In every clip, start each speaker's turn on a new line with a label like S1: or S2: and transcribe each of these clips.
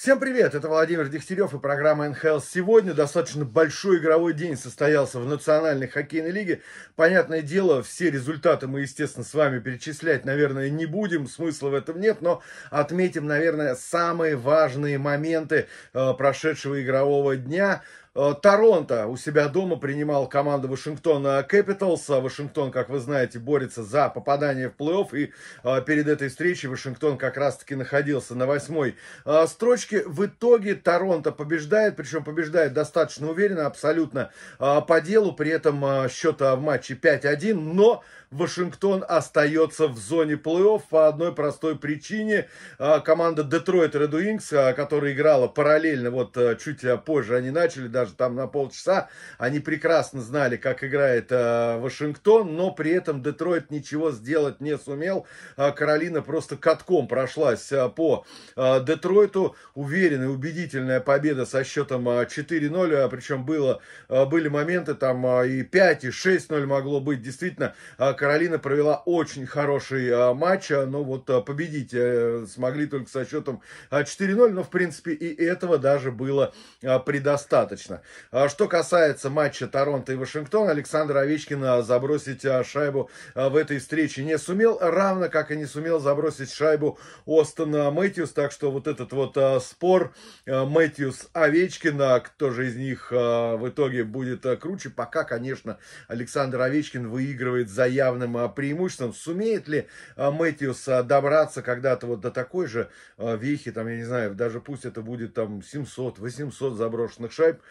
S1: Всем привет, это Владимир Дегтярев и программа НХЛ. Сегодня достаточно большой игровой день состоялся в Национальной хоккейной лиге. Понятное дело, все результаты мы, естественно, с вами перечислять, наверное, не будем, смысла в этом нет, но отметим, наверное, самые важные моменты э, прошедшего игрового дня. Э, Торонто у себя дома принимал команду Вашингтона Кэпиталс. А Вашингтон, как вы знаете, борется за попадание в плей-офф. И э, перед этой встречей Вашингтон как раз-таки находился на восьмой э, строчке. В итоге Торонто побеждает, причем побеждает достаточно уверенно, абсолютно по делу. При этом счет в матче 5-1, но Вашингтон остается в зоне плей-офф по одной простой причине. Команда Детройт Red Wings, которая играла параллельно, вот чуть позже они начали, да, даже там на полчаса. Они прекрасно знали, как играет э, Вашингтон, но при этом Детройт ничего сделать не сумел. Э, Каролина просто катком прошлась э, по э, Детройту. Уверенная, убедительная победа со счетом э, 4-0, э, причем было, э, были моменты там э, и 5, и 6-0 могло быть. Действительно, э, Каролина провела очень хороший э, матч, э, но вот э, победить э, смогли только со счетом 4-0, э, но в принципе и этого даже было э, предостаточно отлично. А что касается матча Торонто и Вашингтон, Александр Овечкин а, забросить а, шайбу в этой встрече не сумел, равно как и не сумел забросить шайбу Остона Мэтьюс, так что вот этот вот спор Мэтьюс-Овечкина, кто же из них в итоге будет круче, пока, конечно, Александр Овечкин выигрывает за явным преимуществом. Сумеет ли Мэтьюс добраться когда-то вот до такой же вехи, там, я не знаю, даже пусть это будет там 700-800 заброшенных шайб,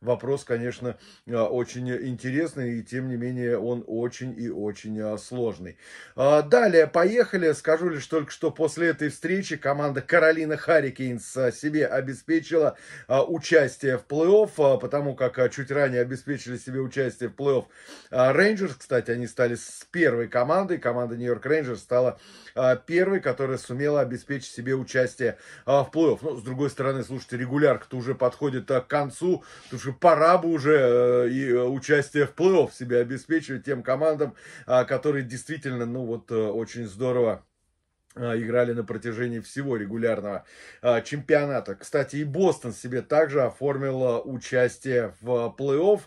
S1: вопрос, конечно, а, очень интересный, и тем не менее он очень и очень а, сложный. А, далее, поехали. Скажу лишь только, что после этой встречи команда Каролина Харрикейнс себе обеспечила участие в плей-офф, потому как чуть ранее обеспечили себе участие в плей-офф Рейнджерс. Кстати, они стали с первой командой. Команда Нью-Йорк Рейнджерс стала первой, которая сумела обеспечить себе участие в плей-офф. Но, ну, с другой стороны, слушайте, регулярка-то уже подходит к концу, потому что пора бы уже э, и э, участие в плей-офф себе обеспечивать тем командам, а, которые действительно, ну вот, э, очень здорово играли на протяжении всего регулярного а, чемпионата. Кстати, и Бостон себе также оформил участие в плей-офф.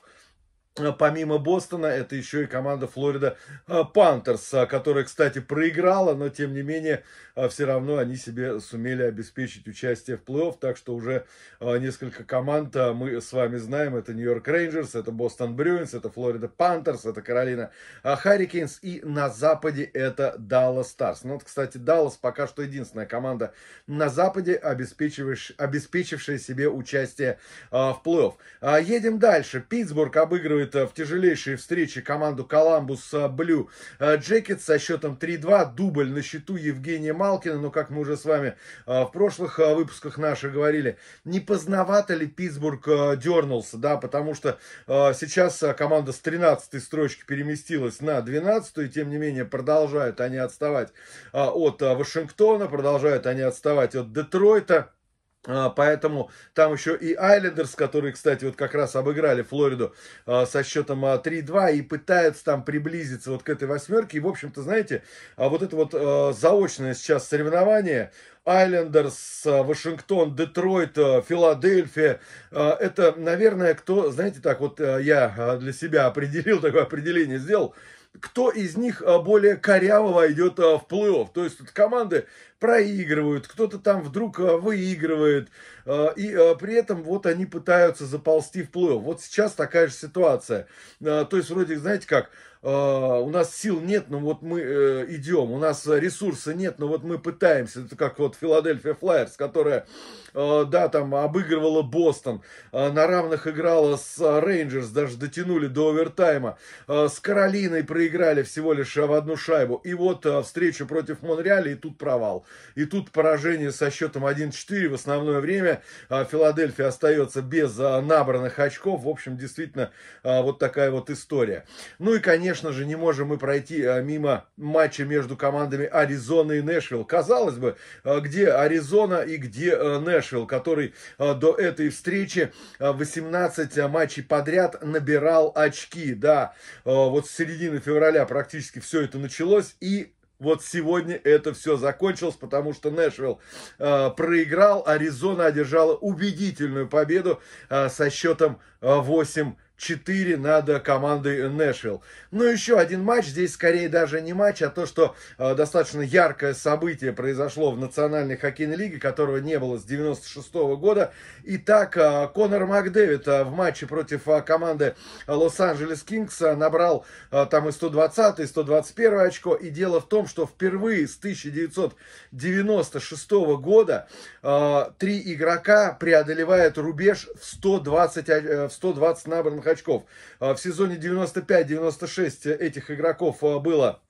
S1: А, помимо Бостона, это еще и команда Флорида а, Пантерс, а, которая, кстати, проиграла, но тем не менее, все равно они себе сумели обеспечить участие в плей-офф, так что уже несколько команд мы с вами знаем, это Нью-Йорк Рейнджерс, это Бостон Брюинс, это Флорида Пантерс, это Каролина Харрикинс и на западе это Даллас Старс. Ну вот, кстати, Даллас пока что единственная команда на западе, обеспечившая себе участие в плей-офф. Едем дальше. Питтсбург обыгрывает обыгрывает в тяжелейшей встрече команду Коламбус Блю э, Джекет со счетом 3-2. Дубль на счету Евгения Малкина. Но, как мы уже с вами э, в прошлых э, выпусках наших говорили, не поздновато ли Питтсбург дернулся, да, потому что сейчас команда с 13 строчки переместилась на 12 и тем не менее продолжают они отставать от Вашингтона, продолжают они отставать от Детройта. А, поэтому там еще и Айлендерс, которые, кстати, вот как раз обыграли Флориду а, со счетом 3-2 а, и пытаются там приблизиться вот к этой восьмерке. И, в общем-то, знаете, вот это вот заочное сейчас соревнование Айлендерс, Вашингтон, Детройт, Филадельфия. Это, наверное, кто, знаете, так вот я для себя определил, такое определение сделал – кто из них а, более коряво войдет а, в плей-офф. То есть тут команды проигрывают, кто-то там вдруг а, выигрывает, и при этом вот они пытаются заползти в плей-офф. Вот сейчас такая же ситуация. То есть вроде, знаете как, Э, у нас сил нет, но вот мы э, идем, у нас э, ресурса нет, но вот мы пытаемся. Это как вот Филадельфия Флайерс, которая, да, там обыгрывала Бостон, на равных играла с Рейнджерс, даже дотянули до овертайма. С Каролиной проиграли всего лишь в одну шайбу. И вот встреча против Монреаля, и тут провал. И тут поражение со счетом 1-4 в основное время. Филадельфия остается без набранных очков. В общем, действительно, вот такая вот история. Ну и, конечно, конечно же, не можем мы пройти э, мимо матча между командами Аризона и Нэшвилл. Казалось бы, э, где Аризона и где э, Нэшвилл, который до этой встречи 18 матчей подряд набирал очки. Да, вот с середины февраля практически все это началось. И вот сегодня это все закончилось, потому что Нэшвилл э, проиграл, Аризона одержала убедительную победу э, со счетом 8 4 над командой Нэшвилл. Ну, еще один матч. Здесь скорее даже не матч, а то, что э, достаточно яркое событие произошло в Национальной хоккейной лиге, которого не было с 96 -го года. Итак, э, Конор Макдэвид э, в матче против э, команды Лос-Анджелес Кингс набрал э, там и 120, и 121 очко. И дело в том, что впервые с 1996 -го года э, три игрока преодолевают рубеж в 120, э, в 120 набранных очков. А, в сезоне 95-96 этих игроков а, было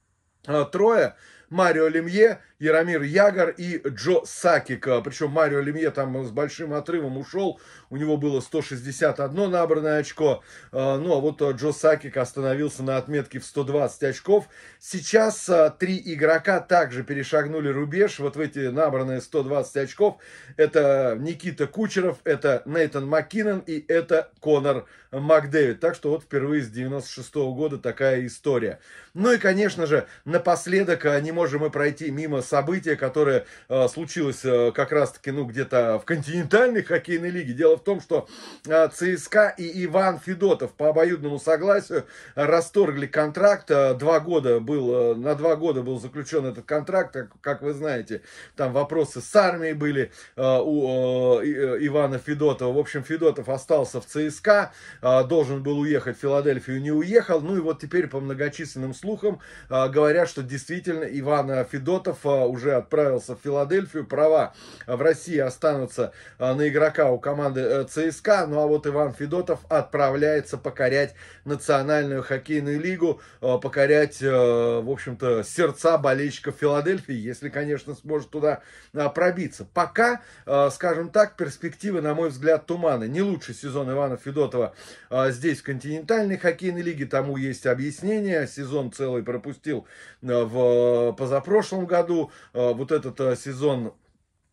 S1: а, трое. Марио Лемье, Яромир Ягор и Джо Сакик. Причем Марио Лемье там с большим отрывом ушел, у него было 161 набранное очко. А, ну, а вот а, Джо Сакик остановился на отметке в 120 очков. Сейчас а, три игрока также перешагнули рубеж вот в эти набранные 120 очков. Это Никита Кучеров, это Нейтан Маккинон и это Конор Макдэвид. Так что вот впервые с 96 -го года такая история. Ну и, конечно же, напоследок не можем мы пройти мимо события, которое э, случилось э, как раз-таки, ну, где-то в континентальной хоккейной лиге. Дело в том, что э, ЦСКА и Иван Федотов по обоюдному согласию расторгли контракт. Э, два года был, э, на два года был заключен этот контракт. Как, э, как вы знаете, там вопросы с армией были э, у э, Ивана Федотова. В общем, Федотов остался в ЦСКА, э, должен был уехать в Филадельфию, не уехал. Ну и вот теперь по многочисленным слухам э, говорят, что действительно Иван Иван Федотов а, уже отправился в Филадельфию. Права в России останутся а, на игрока у команды э, ЦСКА. Ну а вот Иван Федотов отправляется покорять национальную хоккейную лигу, а, покорять, э, в общем-то, сердца болельщиков Филадельфии, если, конечно, сможет туда пробиться. Пока, скажем так, перспективы, на мой взгляд, туманы. Не лучший сезон Ивана Федотова здесь, в континентальной хоккейной лиге. Тому есть объяснение. Сезон целый пропустил в э, позапрошлом году э, вот этот э, сезон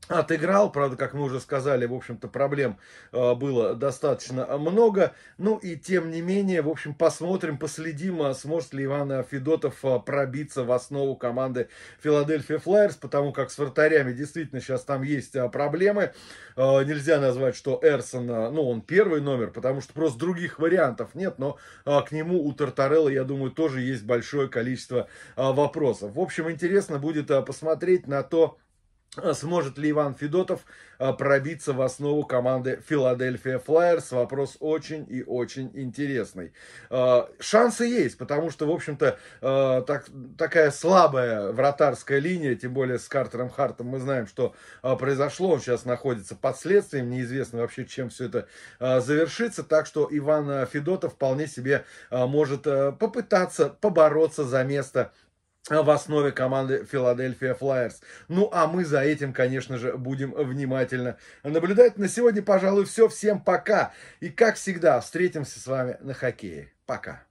S1: отыграл, правда, как мы уже сказали, в общем-то, проблем э, было достаточно а, много, ну и тем не менее, в общем, посмотрим, последим, а, сможет ли Иван Федотов а, пробиться в основу команды Филадельфия Флайерс, потому как с вратарями действительно сейчас там есть проблемы, э, нельзя назвать, что Эрсон, ну, он первый номер, потому что просто других вариантов нет, но к нему у Тартарелла, я думаю, тоже есть большое количество вопросов. В общем, интересно будет посмотреть на то, Сможет ли Иван Федотов а, пробиться в основу команды Филадельфия Флайерс? Вопрос очень и очень интересный. А, шансы есть, потому что, в общем-то, а, так, такая слабая вратарская линия, тем более с Картером Хартом мы знаем, что произошло. Он сейчас находится под следствием, неизвестно вообще, чем все это завершится. Так что Иван Федотов вполне себе может попытаться побороться за место в основе команды Филадельфия Флайерс. Ну, а мы за этим, конечно же, будем внимательно наблюдать. На сегодня, пожалуй, все. Всем пока. И, как всегда, встретимся с вами на хоккее. Пока.